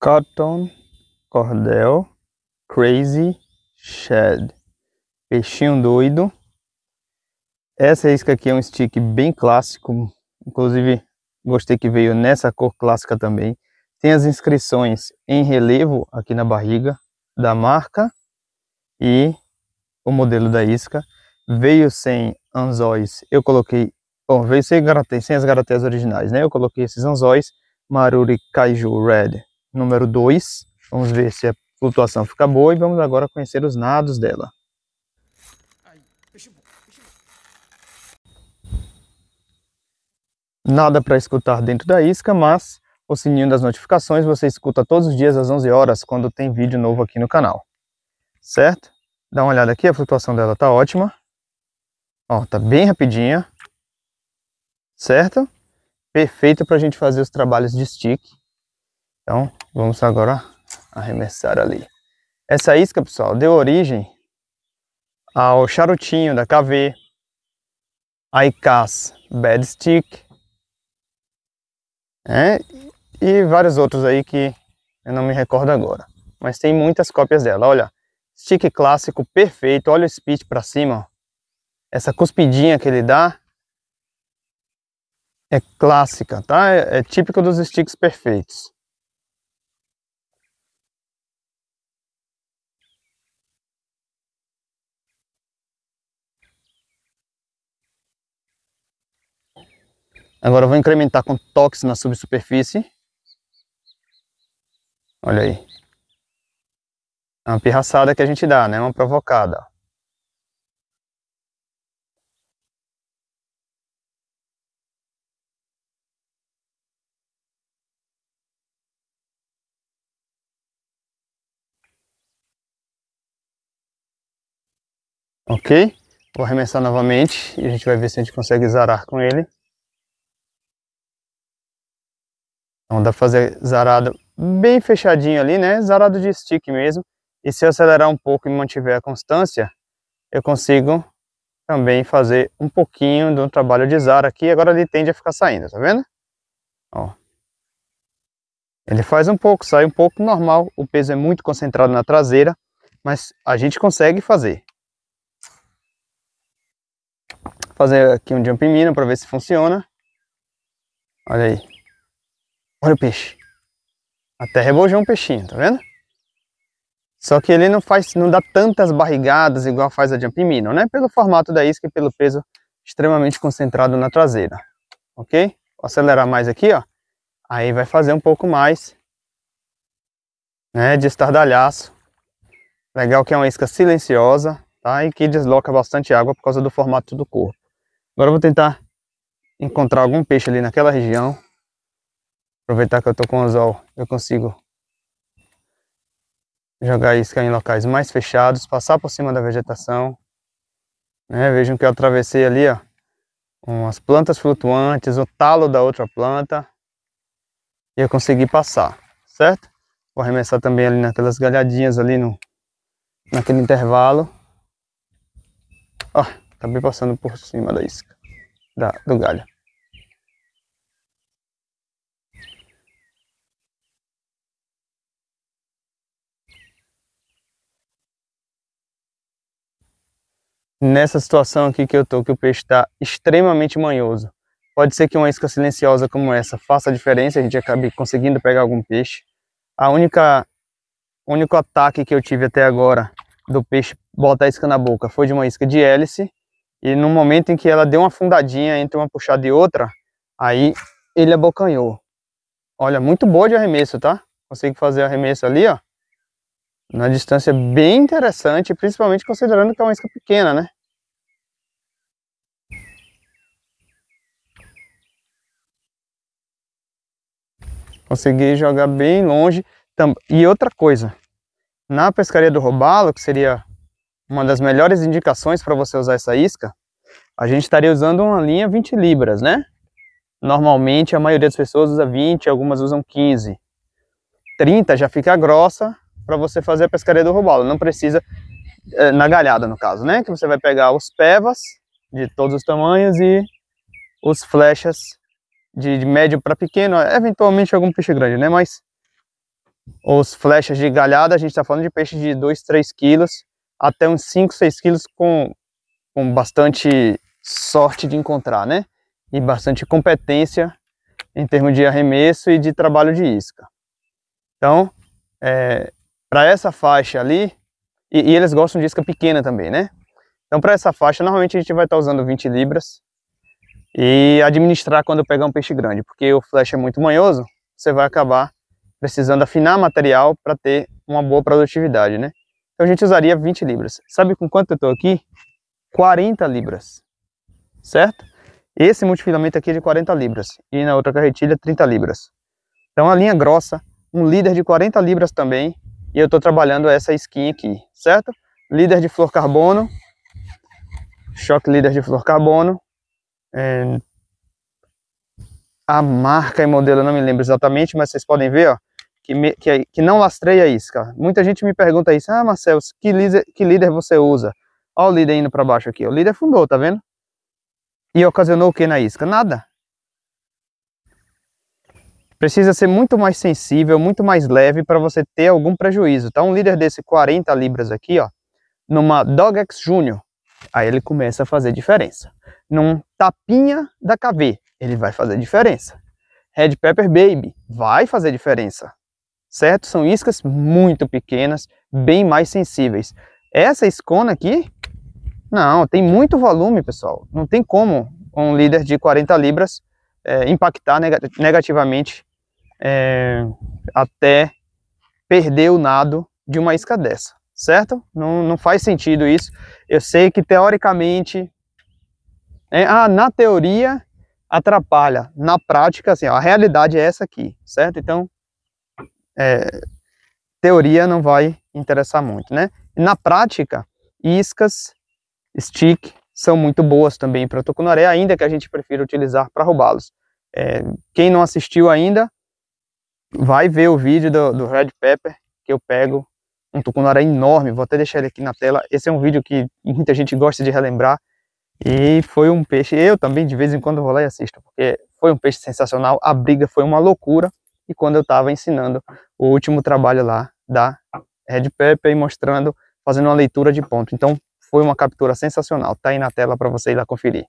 Cotton, Cordel, Crazy, Shed. Peixinho doido. Essa isca aqui é um stick bem clássico. Inclusive, gostei que veio nessa cor clássica também. Tem as inscrições em relevo aqui na barriga da marca e o modelo da isca. Veio sem anzóis, eu coloquei... Bom, veio sem, garate, sem as garateias originais, né? Eu coloquei esses anzóis, Maruri Kaiju Red número 2. Vamos ver se a flutuação fica boa e vamos agora conhecer os nados dela. Nada para escutar dentro da isca, mas o sininho das notificações você escuta todos os dias às 11 horas quando tem vídeo novo aqui no canal. Certo? Dá uma olhada aqui, a flutuação dela tá ótima. Ó, tá bem rapidinha. Certo? Perfeita para a gente fazer os trabalhos de stick. Então, vamos agora arremessar ali. Essa isca, pessoal, deu origem ao charutinho da KV, a ICAS Bad Stick, né? e vários outros aí que eu não me recordo agora. Mas tem muitas cópias dela, olha. Stick clássico perfeito, olha o speed para cima, ó. Essa cuspidinha que ele dá é clássica, tá? É, é típico dos sticks perfeitos. Agora eu vou incrementar com tox na subsuperfície. Olha aí. É uma pirraçada que a gente dá, né? É uma provocada. Ok? Vou arremessar novamente e a gente vai ver se a gente consegue zarar com ele. Então dá pra fazer zarado bem fechadinho ali, né? Zarado de stick mesmo. E se eu acelerar um pouco e mantiver a constância, eu consigo também fazer um pouquinho do trabalho de zara aqui. Agora ele tende a ficar saindo, tá vendo? Ó. Ele faz um pouco, sai um pouco normal. O peso é muito concentrado na traseira, mas a gente consegue fazer. Fazer aqui um jump mino para ver se funciona. Olha aí. Olha o peixe. Até rebojou um peixinho, tá vendo? Só que ele não faz, não dá tantas barrigadas igual faz a Jumping Minnow, né? Pelo formato da isca e pelo peso extremamente concentrado na traseira. Ok? Vou acelerar mais aqui, ó. Aí vai fazer um pouco mais, né, de estardalhaço. Legal que é uma isca silenciosa, tá? E que desloca bastante água por causa do formato do corpo. Agora eu vou tentar encontrar algum peixe ali naquela região. Aproveitar que eu tô com anzol, eu consigo jogar isca em locais mais fechados, passar por cima da vegetação. Né? Vejam que eu atravessei ali, ó, umas plantas flutuantes, o talo da outra planta. E eu consegui passar, certo? Vou arremessar também ali naquelas galhadinhas ali no, naquele intervalo. Ó, acabei passando por cima da isca, da, do galho. nessa situação aqui que eu tô, que o peixe está extremamente manhoso. Pode ser que uma isca silenciosa como essa faça a diferença, a gente acabe conseguindo pegar algum peixe. A única único ataque que eu tive até agora do peixe botar a isca na boca foi de uma isca de hélice e no momento em que ela deu uma fundadinha entre uma puxada e outra, aí ele abocanhou. Olha, muito boa de arremesso, tá? Consigo fazer arremesso ali, ó. Uma distância bem interessante, principalmente considerando que é uma isca pequena, né? Consegui jogar bem longe. E outra coisa, na pescaria do robalo, que seria uma das melhores indicações para você usar essa isca, a gente estaria usando uma linha 20 libras, né? Normalmente a maioria das pessoas usa 20, algumas usam 15. 30 já fica grossa, para você fazer a pescaria do robalo. Não precisa é, na galhada, no caso, né? Que você vai pegar os pevas de todos os tamanhos e os flechas de, de médio para pequeno, eventualmente algum peixe grande, né? Mas os flechas de galhada, a gente está falando de peixe de 2, 3 quilos até uns 5, 6 quilos com, com bastante sorte de encontrar, né? E bastante competência em termos de arremesso e de trabalho de isca. Então, é, para essa faixa ali, e, e, eles gostam de isca pequena também, né? Então para essa faixa, normalmente a gente vai estar tá usando 20 libras e administrar quando pegar um peixe grande, porque o flash é muito manhoso, você vai acabar precisando afinar material para ter uma boa produtividade, né? Então a gente usaria 20 libras. Sabe com quanto eu estou aqui? 40 libras, certo? Esse multifilamento aqui é de 40 libras e na outra carretilha 30 libras. Então a linha grossa, um líder de 40 libras também, e eu estou trabalhando essa skin aqui, certo? Líder de flor carbono, choque líder de flor carbono. É... A marca e modelo não me lembro exatamente, mas vocês podem ver, ó, que, me, que, que não lastreia isca. Muita gente me pergunta isso, ah, Marcelo, que líder, que líder você usa? Olha o líder indo para baixo aqui, o líder fundou, tá vendo? E ocasionou o que na isca? Nada precisa ser muito mais sensível, muito mais leve para você ter algum prejuízo. Tá? Um líder desse 40 libras aqui, ó, numa Dogex Júnior, aí ele começa a fazer diferença. Num tapinha da KV, ele vai fazer diferença. Red Pepper Baby vai fazer diferença, certo? São iscas muito pequenas, bem mais sensíveis. Essa escona aqui, não, tem muito volume, pessoal. Não tem como um líder de 40 libras é, impactar negativamente é, até perder o nado de uma isca dessa, certo? Não, não faz sentido isso. Eu sei que teoricamente, é, ah, na teoria atrapalha, na prática, assim, ó, a realidade é essa aqui, certo? Então, é, teoria não vai interessar muito, né? Na prática, iscas, stick, são muito boas também para o tucunaré, ainda que a gente prefira utilizar para roubá-los. É, quem não assistiu ainda, vai ver o vídeo do, do Red Pepper que eu pego um tucunaré enorme, vou até deixar ele aqui na tela. Esse é um vídeo que muita gente gosta de relembrar e foi um peixe, eu também de vez em quando vou lá e assisto, porque foi um peixe sensacional, a briga foi uma loucura e quando eu estava ensinando o último trabalho lá da Red Pepper e mostrando, fazendo uma leitura de ponto. Então foi uma captura sensacional, tá aí na tela para você ir lá conferir.